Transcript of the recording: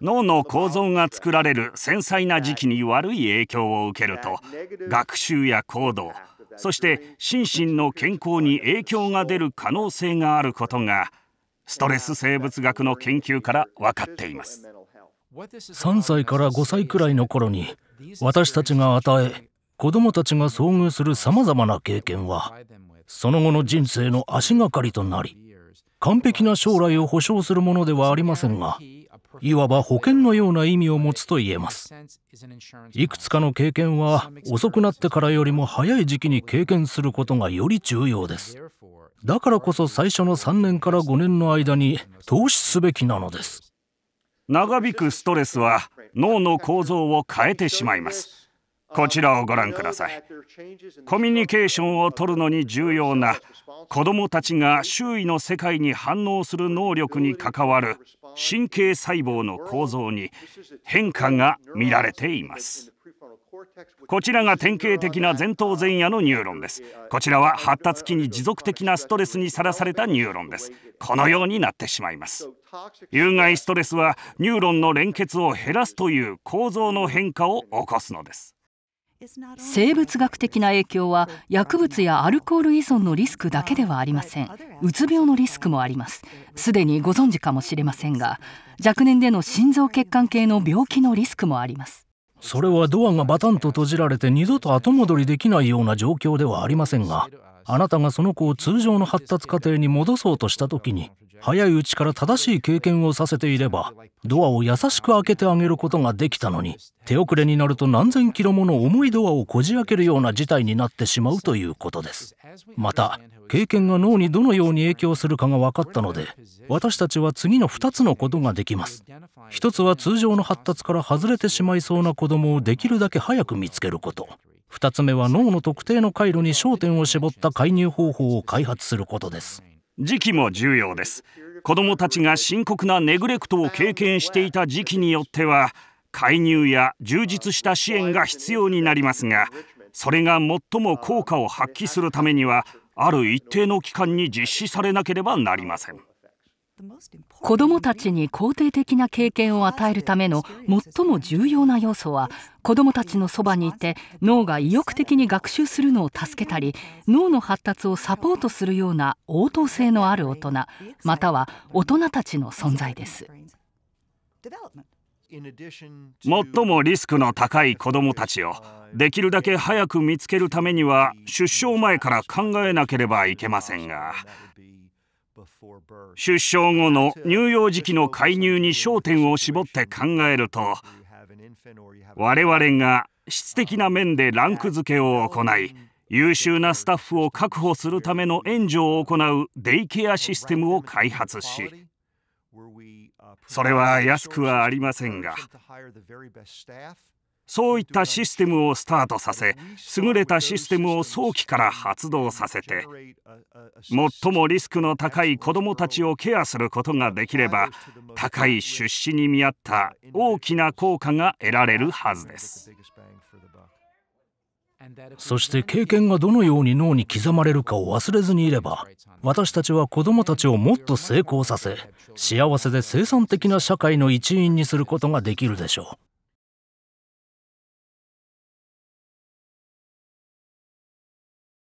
脳の構造が作られる繊細な時期に悪い影響を受けると学習や行動そして心身の健康に影響が出る可能性があることがストレス生物学の研究から分かっています3歳から5歳くらいの頃に私たちが与え子どもたちが遭遇するさまざまな経験はその後の人生の足がかりとなり完璧な将来を保証するものではありませんがいわば保険のような意味を持つと言えますいくつかの経験は遅くなってからよりも早い時期に経験することがより重要ですだからこそ最初の3年から5年の間に投資すべきなのです長引くストレスは脳の構造を変えてしまいますこちらをご覧くださいコミュニケーションをとるのに重要な子どもたちが周囲の世界に反応する能力に関わる神経細胞の構造に変化が見られていますこちらが典型的な前頭前野のニューロンですこちらは発達期に持続的なストレスにさらされたニューロンですこのようになってしまいます有害ストレスはニューロンの連結を減らすという構造の変化を起こすのです生物学的な影響は薬物やアルコール依存のリスクだけではありませんうつ病のリスクもありますすでにご存知かもしれませんが若年での心臓血管系の病気のリスクもありますそれはドアがバタンと閉じられて二度と後戻りできないような状況ではありませんがあなたがその子を通常の発達過程に戻そうとした時に早いうちから正しい経験をさせていればドアを優しく開けてあげることができたのに手遅れになると何千キロもの重いドアをこじ開けるような事態になってしまうということですまた経験が脳にどのように影響するかが分かったので私たちは次の2つのことができます1つは通常の発達から外れてしまいそうな子供をできるだけ早く見つけること2つ目は脳の特定の回路に焦点を絞った介入方法を開発することです時期も重要です子どもたちが深刻なネグレクトを経験していた時期によっては介入や充実した支援が必要になりますがそれが最も効果を発揮するためにはある一定の期間に実施されなければなりません。子どもたちに肯定的な経験を与えるための最も重要な要素は子どもたちのそばにいて脳が意欲的に学習するのを助けたり脳の発達をサポートするような応答性のある大人または大人たちの存在です。最もリスクの高い子どもたちをできるだけ早く見つけるためには出生前から考えなければいけませんが出生後の乳幼児期の介入に焦点を絞って考えると我々が質的な面でランク付けを行い優秀なスタッフを確保するための援助を行うデイケアシステムを開発しそれは安くはありませんがそういったシステムをスタートさせ優れたシステムを早期から発動させて最もリスクの高い子どもたちをケアすることができれば高い出資に見合った大きな効果が得られるはずですそして経験がどのように脳に刻まれるかを忘れずにいれば私たちは子どもたちをもっと成功させ幸せで生産的な社会の一員にすることができるでしょう。